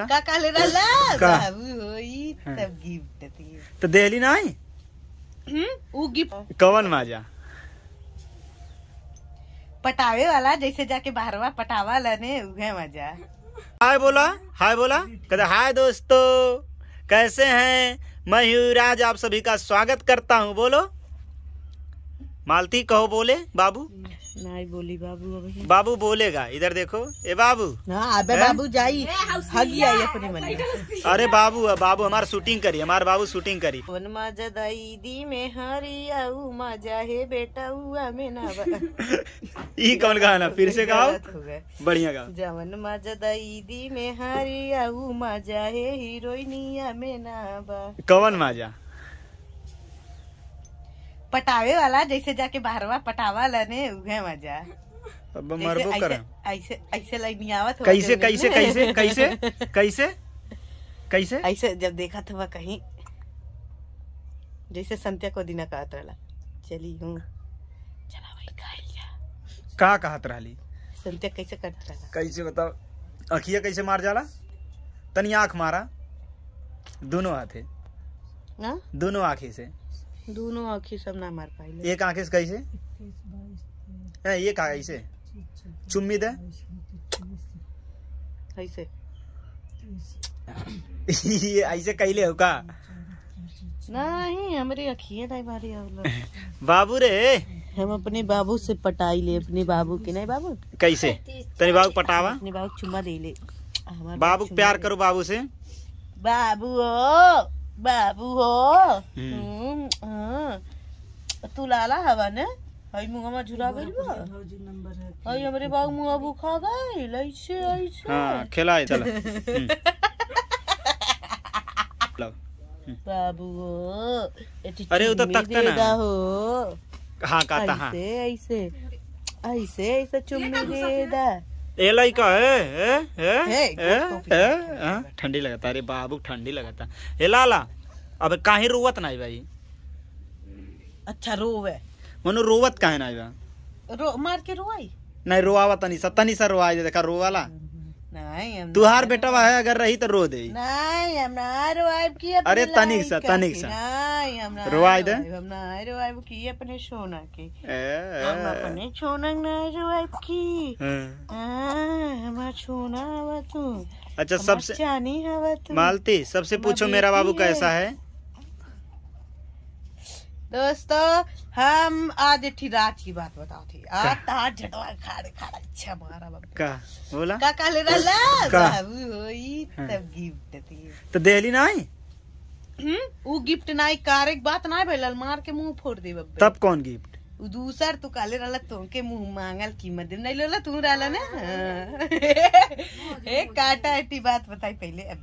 ला ना आई कवन मजा पटावे वाला जैसे जाके बाहरवा पटावा लाने मजा हाय बोला हाय बोला कहते हाय दोस्तों कैसे हैं मैं युवराज आप सभी का स्वागत करता हूँ बोलो मालती कहो बोले बाबू hmm. नहीं बोली बाबू अभी बाबू बोलेगा इधर देखो ए बाबू हाँ, अबे बाबू जाई हगी आई अपने मन अरे बाबू बाबू हमार शूटिंग करी हमार बाबू शूटिंग करी कौन मजा दई दी में हरी आऊ मजा है बेटा हुआ में ना ई कौन गाना फिर से गाओ बढ़िया गाओ जवन मजा दई दी में हरी आऊ मजा है हीरोइनिया में ना कौन मजा पटावे वाला जैसे जाके बाहरवा पटावा लने उगे मजा अब मरबो कर ऐसे ऐसे लाइन आवत कैसे कैसे कैसे कैसे कैसे कैसे ऐसे जब देखा था वह कहीं जैसे संत्या को दिना कहत रहला चली हूं चला भाई खाइल जा का कहत रहली संत्या कैसे करत रहला कैसे बताओ अखिया कैसे मार जाला तनी आंख मारा दोनों हाथे ना हाँ? दोनों आंखे से दोनों आँखें सब ना मार पाई एक से कैसे ये कहा ऐसे चुम्मी दे ऐसे ये ऐसे कैले हो का नहीं हमारी अखिए नहीं मारी बाबू रे हम अपने बाबू से पटाई ले अपने बाबू की नहीं बाबू कैसे तेरे बाबू पटावा अपने बाबू चुम्मा दे ले बाबू प्यार करो बाबू से बाबू हो बाबू हो हम्म। हम्म। তুলালা হবা हमरे मुंगा भूखा हां चल हम्म। हम्म। बाबू अरे तकता ना हो हां हां ऐसे ऐसे ऐसे चुम्मी दे दा ए हाँ, ठंडी लगाता अरे बाबू ठंडी लगता ए लाला अब काहे रुवत नहीं भाई अच्छा रोवे मनु रोवत का है ना आइबा रो मार के रोवाई नहीं रोवा तनी सा तनी तो सा रोवा देखा रोवाला नहीं तुहार बेटवा है अगर रही तो रो दे नहीं हम ना रोवाई की अपने अरे तनिक सा तनिक सा नहीं हम ना रोवाई दे हम ना रोवाई की अपने सोना के हम अपने सोना ना रोवाई की हाँ। हमारा सोना अच्छा, हवा तू अच्छा सबसे मालती सबसे पूछो मेरा बाबू कैसा है दोस्तों हम आज ठिराज रात की बात बताते आज अच्छा हाँ। तार तो देहली ना हम्म, वो गिफ्ट ना कार एक बात ना भाई ललमार के मुंह फोड़ दे बब्बे तब कौन गिफ्ट दूसर तू काले रला तो के मुंह मांगल की कीमत नहीं लोला तू रला ना हाँ। एक काटा एटी बात बताई पहले